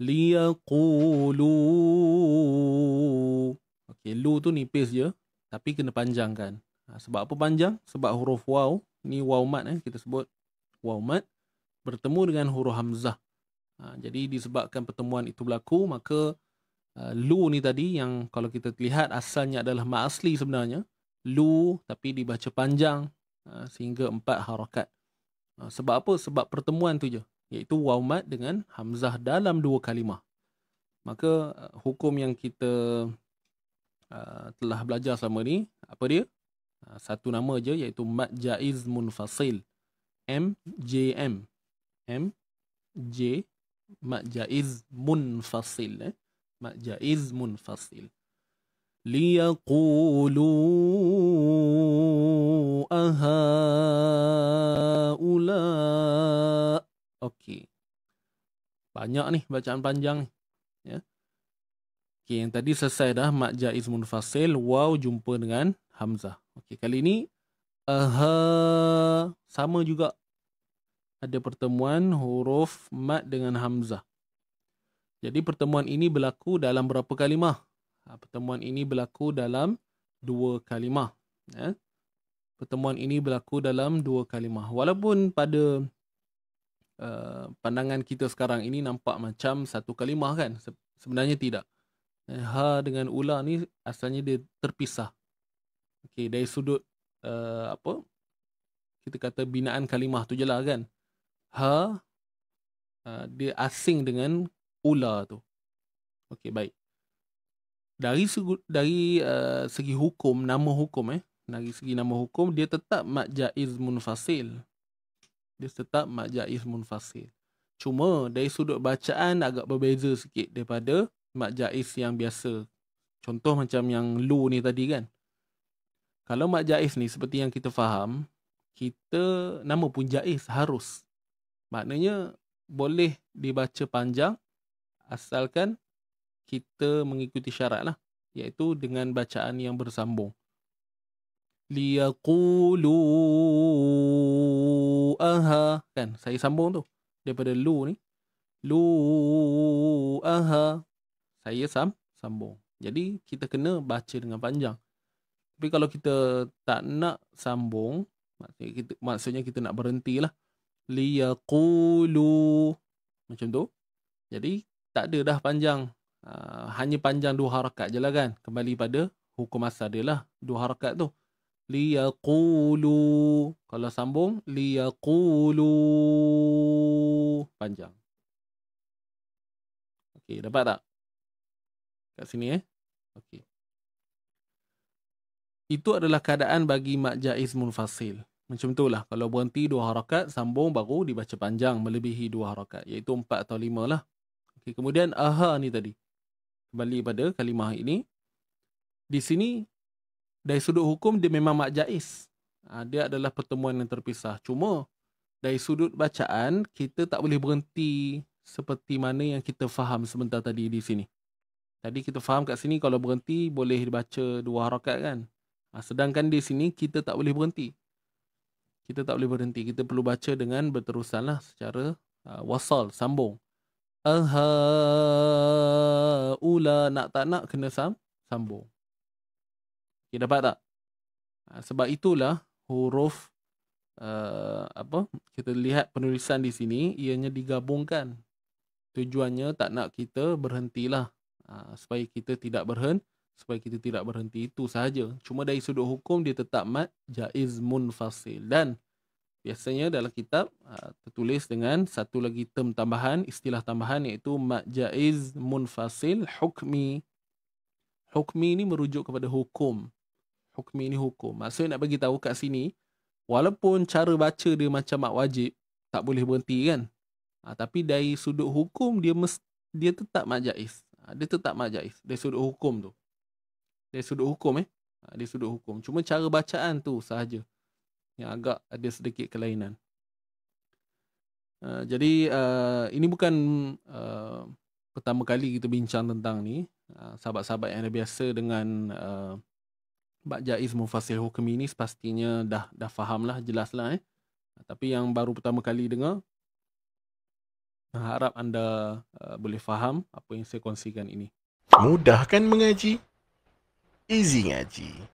liyaqulu okey lu tu nipis je tapi kena panjangkan ha, sebab apa panjang sebab huruf waw ni waw mat eh kita sebut waw mat bertemu dengan huruf hamzah ha, jadi disebabkan pertemuan itu berlaku maka uh, lu ni tadi yang kalau kita lihat asalnya adalah mat asli sebenarnya lu tapi dibaca panjang uh, sehingga empat harakat uh, ha, sebab apa sebab pertemuan tu je iaitu waw mad dengan hamzah dalam dua kalimah. Maka uh, hukum yang kita uh, telah belajar selama ni apa dia? Uh, satu nama je iaitu mad jaiz munfasil. M J M. M J mad jaiz munfasil. Eh? Mad jaiz munfasil. ليقولوا أهؤلاء Okey. Banyak ni bacaan panjang ni. Ya. Okey, yang tadi selesai dah mad jaiz munfasil waw jumpa dengan hamzah. Okey, kali ni uh, sama juga ada pertemuan huruf mad dengan hamzah. Jadi pertemuan ini berlaku dalam berapa kalimah? Ha, pertemuan ini berlaku dalam dua kalimah. Ya. Pertemuan ini berlaku dalam dua kalimah. Walaupun pada uh, pandangan kita sekarang ini nampak macam satu kalimah kan Se- sebenarnya tidak eh, ha dengan ula ni asalnya dia terpisah okey dari sudut uh, apa kita kata binaan kalimah tu jelah kan ha uh, dia asing dengan ula tu okey baik dari segi, dari uh, segi hukum nama hukum eh dari segi nama hukum dia tetap majaiz munfasil dia tetap majais munfasil. Cuma dari sudut bacaan agak berbeza sikit daripada majais yang biasa. Contoh macam yang lu ni tadi kan. Kalau mak jaiz ni seperti yang kita faham, kita nama pun jaiz harus. Maknanya boleh dibaca panjang asalkan kita mengikuti syarat lah. Iaitu dengan bacaan yang bersambung liyaqulu aha kan saya sambung tu daripada lu ni lu aha saya sam sambung jadi kita kena baca dengan panjang tapi kalau kita tak nak sambung maksudnya kita maksudnya kita nak berhentilah liyaqulu macam tu jadi tak ada dah panjang uh, hanya panjang dua harakat je lah kan kembali pada hukum asal dia lah dua harakat tu liyaqulu kalau sambung liyaqulu panjang okey dapat tak kat sini eh okey itu adalah keadaan bagi mad jaiz munfasil macam itulah kalau berhenti dua harakat sambung baru dibaca panjang melebihi dua harakat iaitu empat atau lima lah okey kemudian aha ni tadi kembali pada kalimah ini di sini dari sudut hukum dia memang mak jaiz. Ha, dia adalah pertemuan yang terpisah. Cuma dari sudut bacaan kita tak boleh berhenti seperti mana yang kita faham sebentar tadi di sini. Tadi kita faham kat sini kalau berhenti boleh dibaca dua harakat kan. Ha, sedangkan di sini kita tak boleh berhenti. Kita tak boleh berhenti. Kita perlu baca dengan berterusan lah secara ha, wasal, sambung. Aha ula nak tak nak kena sam sambung. Okey dapat tak? Ha, sebab itulah huruf uh, apa kita lihat penulisan di sini ianya digabungkan. Tujuannya tak nak kita berhentilah. Uh, supaya kita tidak berhenti, supaya kita tidak berhenti itu sahaja. Cuma dari sudut hukum dia tetap mat jaiz munfasil dan biasanya dalam kitab ha, tertulis dengan satu lagi term tambahan, istilah tambahan iaitu mat munfasil hukmi. Hukmi ini merujuk kepada hukum hukum ini hukum. Maksudnya nak bagi tahu kat sini, walaupun cara baca dia macam mak wajib, tak boleh berhenti kan. Ha, tapi dari sudut hukum dia mes, dia tetap mak jaiz. Ha, ah, dia tetap mak jaiz dari sudut hukum tu. Dari sudut hukum eh. Ha, dari sudut hukum. Cuma cara bacaan tu sahaja yang agak ada sedikit kelainan. Uh, jadi uh, ini bukan uh, pertama kali kita bincang tentang ni uh, sahabat-sahabat yang ada biasa dengan bab jaiz mufasir hukum ini pastinya dah dah faham lah jelas lah eh. Tapi yang baru pertama kali dengar harap anda uh, boleh faham apa yang saya kongsikan ini. Mudah kan mengaji? Easy ngaji.